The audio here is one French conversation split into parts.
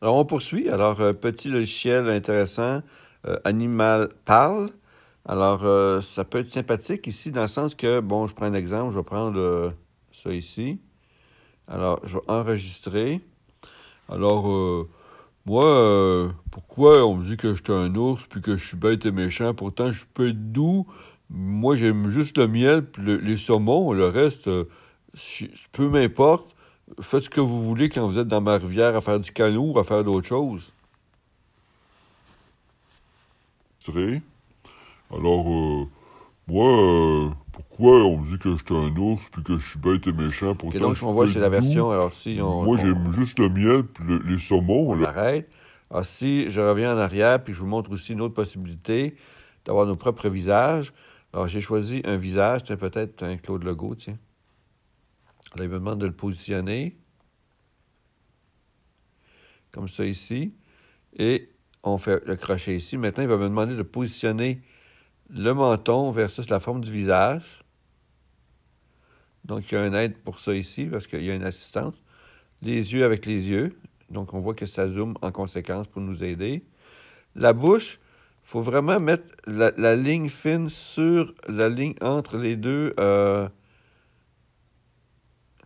Alors, on poursuit. Alors, euh, petit logiciel intéressant, euh, Animal Parle. Alors, euh, ça peut être sympathique ici dans le sens que, bon, je prends un exemple, je vais prendre ça ici. Alors, je vais enregistrer. Alors, moi, pourquoi on me dit que j'étais un ours puis que je suis bête et méchant? Pourtant, je peux être doux. Moi, j'aime juste le miel puis les saumons. Le reste, peu m'importe faites ce que vous voulez quand vous êtes dans ma rivière à faire du canot ou à faire d'autres choses. Très. Alors, euh, moi, euh, pourquoi on me dit que j'étais un ours puis que je suis bête et méchant pour okay, donc, on voit, c'est la version. moi, j'aime juste le miel puis les saumons. là. arrête. Alors, ah, si je reviens en arrière puis je vous montre aussi une autre possibilité d'avoir nos propres visages. Alors, j'ai choisi un visage, peut-être un hein, Claude Legault, tiens. Alors, il me demande de le positionner comme ça ici. Et on fait le crochet ici. Maintenant, il va me demander de positionner le menton versus la forme du visage. Donc, il y a un aide pour ça ici parce qu'il y a une assistance. Les yeux avec les yeux. Donc, on voit que ça zoome en conséquence pour nous aider. La bouche, il faut vraiment mettre la, ligne fine sur la ligne entre les deux, euh,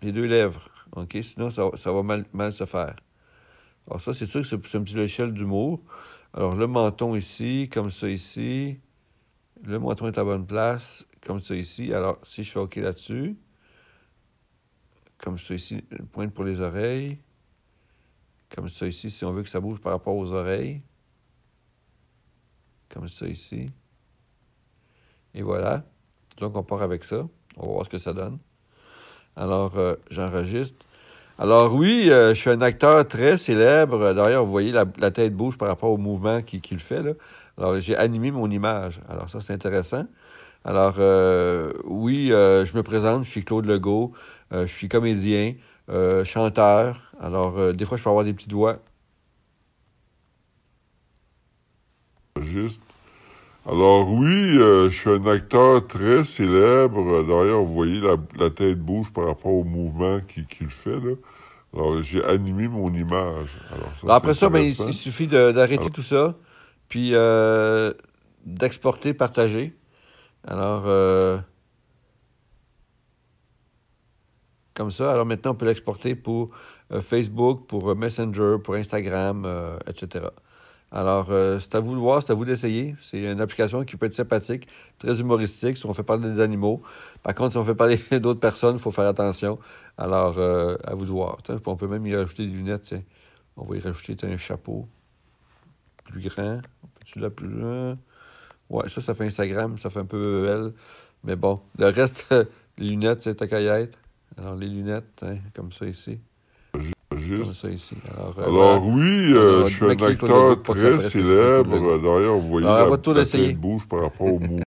les deux lèvres. OK? Sinon, ça, va mal, se faire. Alors, ça, c'est sûr que c'est un petit échelle mot. Alors, le menton ici, comme ça ici. Le menton est à la bonne place, comme ça ici. Alors, si je fais OK là-dessus, comme ça ici, une pointe pour les oreilles. Comme ça ici, si on veut que ça bouge par rapport aux oreilles. Comme ça ici. Et voilà. Donc, on part avec ça. On va voir ce que ça donne. Alors, euh, j'enregistre. Alors oui, euh, je suis un acteur très célèbre. D'ailleurs, vous voyez, la, tête bouge par rapport au mouvement qu'il fait. Là. Alors, j'ai animé mon image. Alors, ça, c'est intéressant. Alors, euh, oui, je me présente, je suis Claude Legault. je suis comédien, chanteur. Alors, des fois, je peux avoir des petites voix. Juste. Alors oui, euh, je suis un acteur très célèbre. D'ailleurs, vous voyez, la, tête bouge par rapport au mouvement qu'il qui fait. Alors j'ai animé mon image. Alors, Après ça, ben, il, suffit d'arrêter tout ça, puis euh, d'exporter, partager. Alors, euh, comme ça, alors maintenant, on peut l'exporter pour Facebook, pour Messenger, pour Instagram, etc. Alors, euh, c'est à vous de voir, c'est à vous d'essayer. C'est une application qui peut être sympathique, très humoristique, si on fait parler des animaux. Par contre, si on fait parler d'autres personnes, il faut faire attention. Alors, euh, à vous de voir. on peut même y rajouter des lunettes. On va y rajouter un chapeau plus grand. la plus grand? Ouais, ça, ça fait Instagram, ça fait un peu euh, elle. Mais bon, le reste, les lunettes, c'est ta caillette. Alors, les lunettes, hein, comme ça ici. Euh, Alors, oui, euh, je suis un acteur très célèbre. Bah, d'ailleurs, vous voyez, il ah, la, la tête bouge par rapport au mouvement.